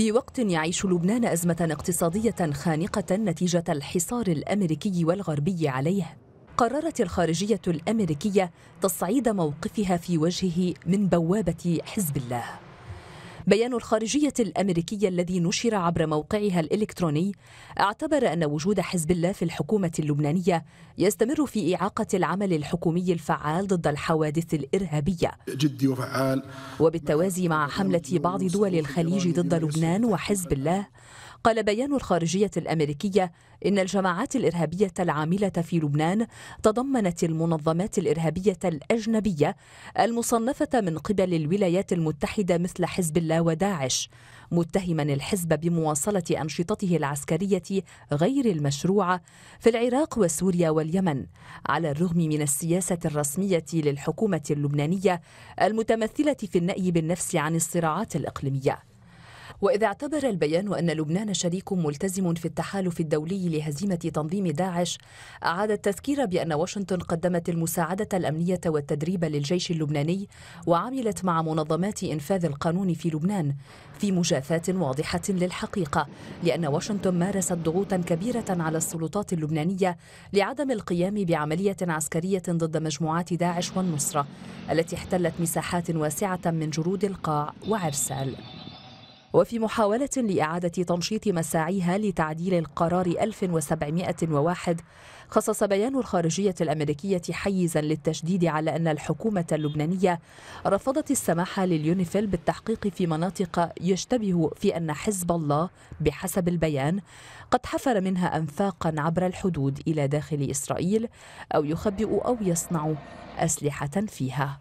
في وقت يعيش لبنان أزمة اقتصادية خانقة نتيجة الحصار الأمريكي والغربي عليه قررت الخارجية الأمريكية تصعيد موقفها في وجهه من بوابة حزب الله بيان الخارجية الأمريكية الذي نشر عبر موقعها الإلكتروني اعتبر أن وجود حزب الله في الحكومة اللبنانية يستمر في إعاقة العمل الحكومي الفعال ضد الحوادث الإرهابية جدي وفعال وبالتوازي مع حملة بعض دول الخليج ضد لبنان وحزب الله قال بيان الخارجية الأمريكية إن الجماعات الإرهابية العاملة في لبنان تضمنت المنظمات الإرهابية الأجنبية المصنفة من قبل الولايات المتحدة مثل حزب الله وداعش متهما الحزب بمواصلة أنشطته العسكرية غير المشروعة في العراق وسوريا واليمن على الرغم من السياسة الرسمية للحكومة اللبنانية المتمثلة في النأي بالنفس عن الصراعات الإقليمية وإذا اعتبر البيان أن لبنان شريك ملتزم في التحالف الدولي لهزيمة تنظيم داعش أعاد التذكير بأن واشنطن قدمت المساعدة الأمنية والتدريب للجيش اللبناني وعملت مع منظمات إنفاذ القانون في لبنان في مجافاة واضحة للحقيقة لأن واشنطن مارست ضغوطا كبيرة على السلطات اللبنانية لعدم القيام بعملية عسكرية ضد مجموعات داعش والنصرة التي احتلت مساحات واسعة من جرود القاع وعرسال وفي محاولة لإعادة تنشيط مساعيها لتعديل القرار 1701 خصص بيان الخارجية الأمريكية حيزا للتشديد على أن الحكومة اللبنانية رفضت السماح لليونيفيل بالتحقيق في مناطق يشتبه في أن حزب الله بحسب البيان قد حفر منها أنفاقا عبر الحدود إلى داخل إسرائيل أو يخبئ أو يصنع أسلحة فيها